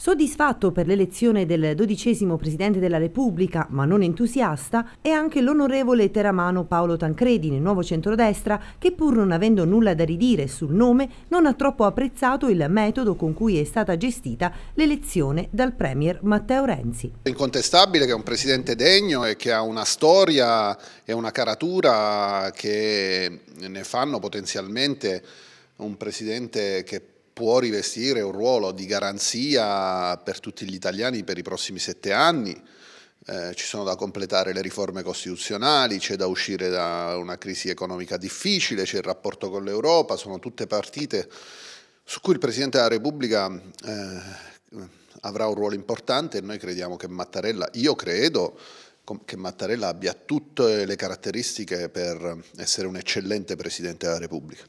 Soddisfatto per l'elezione del dodicesimo Presidente della Repubblica, ma non entusiasta, è anche l'onorevole teramano Paolo Tancredi nel nuovo centrodestra, che pur non avendo nulla da ridire sul nome, non ha troppo apprezzato il metodo con cui è stata gestita l'elezione dal Premier Matteo Renzi. È incontestabile che è un Presidente degno e che ha una storia e una caratura che ne fanno potenzialmente un Presidente che può rivestire un ruolo di garanzia per tutti gli italiani per i prossimi sette anni. Eh, ci sono da completare le riforme costituzionali, c'è da uscire da una crisi economica difficile, c'è il rapporto con l'Europa, sono tutte partite su cui il Presidente della Repubblica eh, avrà un ruolo importante e noi crediamo che Mattarella, io credo che Mattarella abbia tutte le caratteristiche per essere un eccellente Presidente della Repubblica.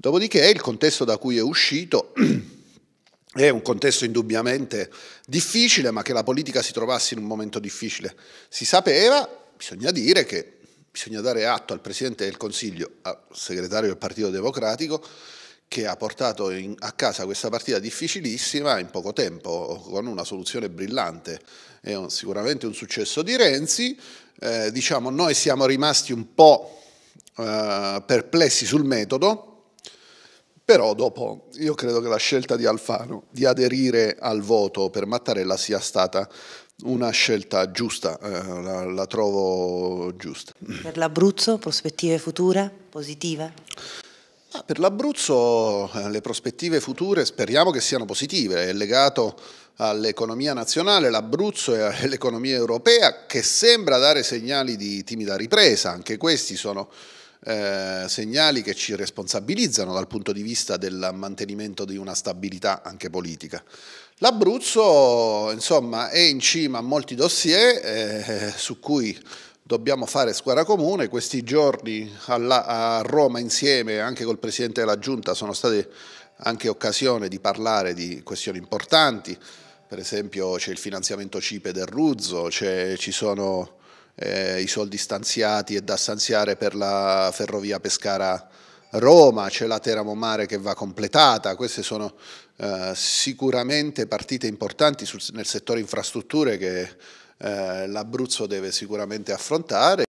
Dopodiché il contesto da cui è uscito è un contesto indubbiamente difficile, ma che la politica si trovasse in un momento difficile si sapeva, bisogna dire che bisogna dare atto al Presidente del Consiglio, al segretario del Partito Democratico, che ha portato in, a casa questa partita difficilissima in poco tempo, con una soluzione brillante. È un, sicuramente un successo di Renzi. Eh, diciamo, noi siamo rimasti un po' eh, perplessi sul metodo, però dopo io credo che la scelta di Alfano di aderire al voto per Mattarella sia stata una scelta giusta, eh, la, la, trovo giusta. Per l'Abruzzo prospettive future positive? Ah, per l'Abruzzo eh, le prospettive future speriamo che siano positive, è legato all'economia nazionale, l'Abruzzo e all'economia europea che sembra dare segnali di timida ripresa, anche questi sono eh, segnali che ci responsabilizzano dal punto di vista del mantenimento di una stabilità anche politica. L'Abruzzo, insomma, è in cima a molti dossier eh, su cui dobbiamo fare squadra comune. Questi giorni alla, a Roma insieme anche col Presidente della Giunta sono state anche occasione di parlare di questioni importanti, per esempio c'è il finanziamento CIPE del Ruzzo, ci sono eh, i soldi stanziati e da stanziare per la ferrovia Pescara Roma, c'è la Teramo Mare che va completata, queste sono eh, sicuramente partite importanti sul, nel settore infrastrutture che eh, l'Abruzzo deve sicuramente affrontare.